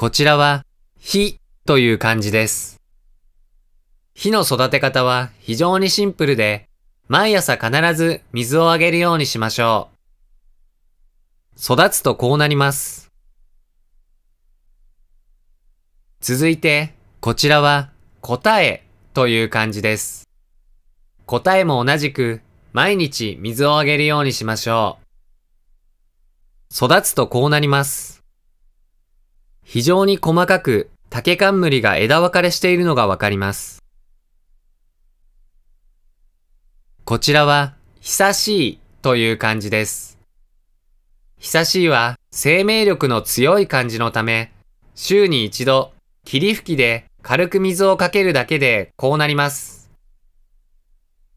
こちらは、火という漢字です。火の育て方は非常にシンプルで、毎朝必ず水をあげるようにしましょう。育つとこうなります。続いて、こちらは、答えという漢字です。答えも同じく、毎日水をあげるようにしましょう。育つとこうなります。非常に細かく竹冠が枝分かれしているのがわかります。こちらは、久しいという漢字です。久しいは生命力の強い漢字のため、週に一度、霧吹きで軽く水をかけるだけでこうなります。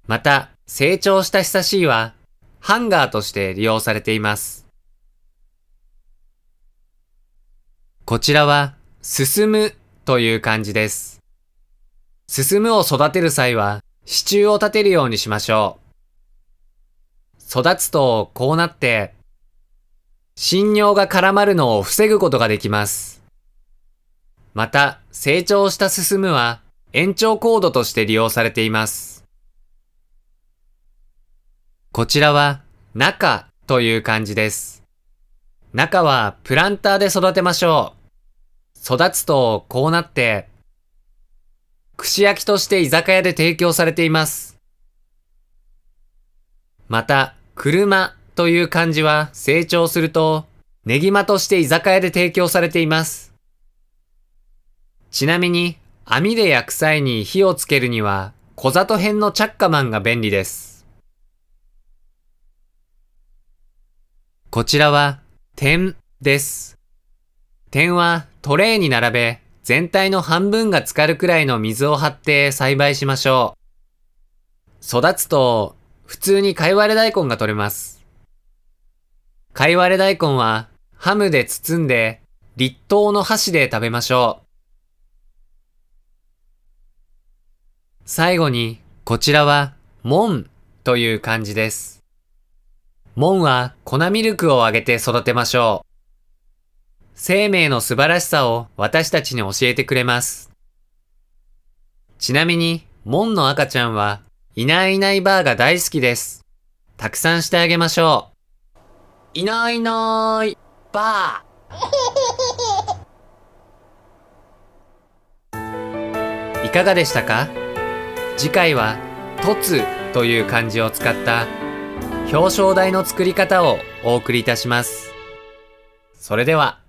また、成長した久しいは、ハンガーとして利用されています。こちらは、進むという漢字です。進むを育てる際は、支柱を立てるようにしましょう。育つと、こうなって、新尿が絡まるのを防ぐことができます。また、成長した進むは、延長コードとして利用されています。こちらは、中という漢字です。中はプランターで育てましょう。育つとこうなって、串焼きとして居酒屋で提供されています。また、車という漢字は成長すると、ネギマとして居酒屋で提供されています。ちなみに、網で焼く際に火をつけるには、小里編のチャッカマンが便利です。こちらは、点です。点はトレーに並べ、全体の半分が浸かるくらいの水を張って栽培しましょう。育つと、普通にかいわれ大根が取れます。かいわれ大根は、ハムで包んで、立冬の箸で食べましょう。最後に、こちらは、門という漢字です。門は粉ミルクをあげて育てましょう。生命の素晴らしさを私たちに教えてくれます。ちなみに、門の赤ちゃんは、いないいないバーが大好きです。たくさんしてあげましょう。いないいないバー。いかがでしたか次回は、凸という漢字を使った表彰台の作り方をお送りいたします。それでは。